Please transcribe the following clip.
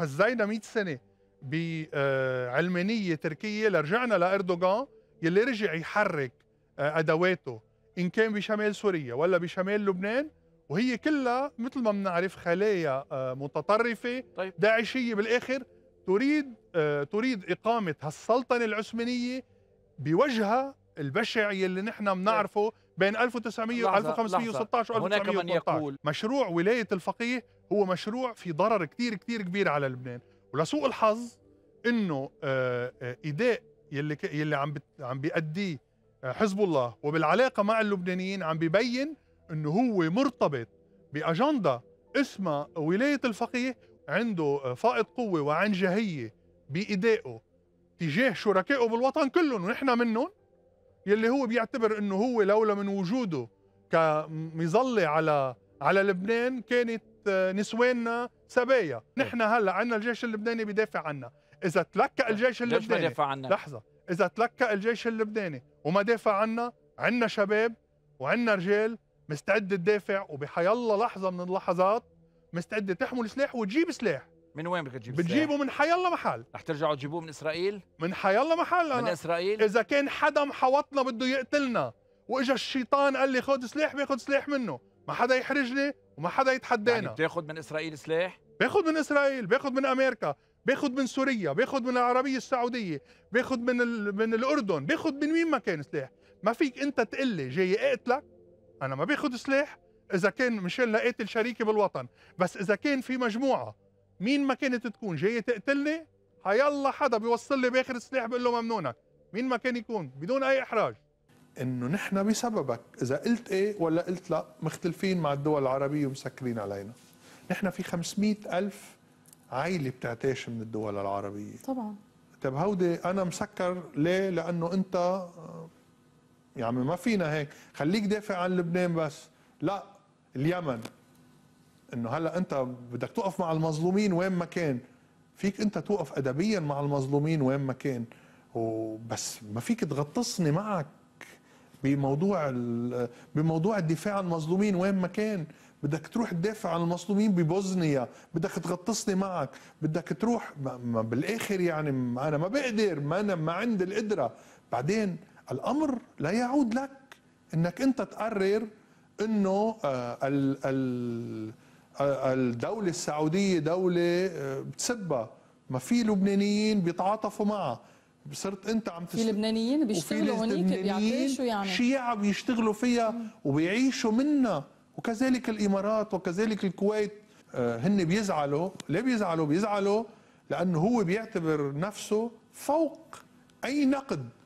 فزينا 100 سنه بعلمانيه تركيه لرجعنا لاردوغان يلي رجع يحرك آه، ادواته ان كان بشمال سوريا ولا بشمال لبنان وهي كلها مثل ما بنعرف خلايا آه، متطرفه طيب. داعشيه بالاخر تريد آه، تريد اقامه هالسلطنه العثمانيه بوجهها البشع يلي نحن طيب. بنعرفه بين 1900 و 1516 و 1918 هناك من يقول مشروع ولايه الفقيه هو مشروع في ضرر كثير كثير كبير على لبنان ولسوء الحظ انه آه، آه، ايداء يلي يلي عم عم بيأديه آه، حزب الله وبالعلاقه مع اللبنانيين عم ببين انه هو مرتبط باجنده اسمها ولايه الفقيه عنده فائض قوه وعنجهيه بإدائه تجاه شركائه بالوطن كلهم ونحن منهم يلي هو بيعتبر انه هو لولا من وجوده كمظله على على لبنان كانت آه، نسواننا سبايا، نحن هلا عندنا الجيش اللبناني بيدافع عنا، إذا تلكأ الجيش اللبناني ليش ما عنا؟ لحظة، إذا تلكأ الجيش اللبناني وما دافع عنا، عندنا شباب وعندنا رجال مستعدة تدافع وبحيالله لحظة من اللحظات مستعدة تحمل سلاح وتجيب سلاح من وين بدك تجيب بتجيبه من حي الله محل رح ترجعوا تجيبوه من اسرائيل؟ من حي الله محل أنا. من اسرائيل؟ إذا كان حدا محوطنا بده يقتلنا وإجا الشيطان قال لي خذ سلاح باخذ سلاح منه، ما حدا يحرجني وما حدا يتحدانا يعني بتاخذ من اسرائيل سلاح؟ باخذ من اسرائيل، باخذ من امريكا، باخذ من سوريا، باخذ من العربية السعودية، باخذ من ال... من الأردن، باخذ من مين ما كان سلاح، ما فيك أنت تقول لي جاي أقتلك أنا ما باخذ سلاح إذا كان مشان لقيت الشريكة بالوطن، بس إذا كان في مجموعة مين ما كانت تكون جايه تقتلني حيلا حدا بيوصل لي باخر سلاح بقول له ممنونك مين ما كان يكون بدون اي احراج انه نحن بسببك اذا قلت ايه ولا قلت لا مختلفين مع الدول العربيه ومسكرين علينا نحن في 500 ألف عائله بتعتاش من الدول العربيه طبعا طب هودي انا مسكر ليه لانه انت يا عمي ما فينا هيك خليك دافع عن لبنان بس لا اليمن انه هلا انت بدك توقف مع المظلومين وين ما كان فيك انت توقف ادبيا مع المظلومين وين ما كان وبس ما فيك تغطسني معك بموضوع بموضوع الدفاع عن المظلومين وين ما كان بدك تروح تدافع عن المظلومين ببوزنيا بدك تغطسني معك بدك تروح ما بالاخر يعني انا ما بقدر ما انا ما عندي القدره بعدين الامر لا يعود لك انك انت تقرر انه آه ال ال الدولة السعودية دولة آه، بتسبها ما في لبنانيين بيتعاطفوا معها صرت انت عم تشتغل في لبنانيين بيشتغلوا هونيك بيعيشوا يعني شيعة بيشتغلوا فيها وبيعيشوا منها وكذلك الامارات وكذلك الكويت آه، هن بيزعلوا ليه بيزعلوا بيزعلوا لانه هو بيعتبر نفسه فوق اي نقد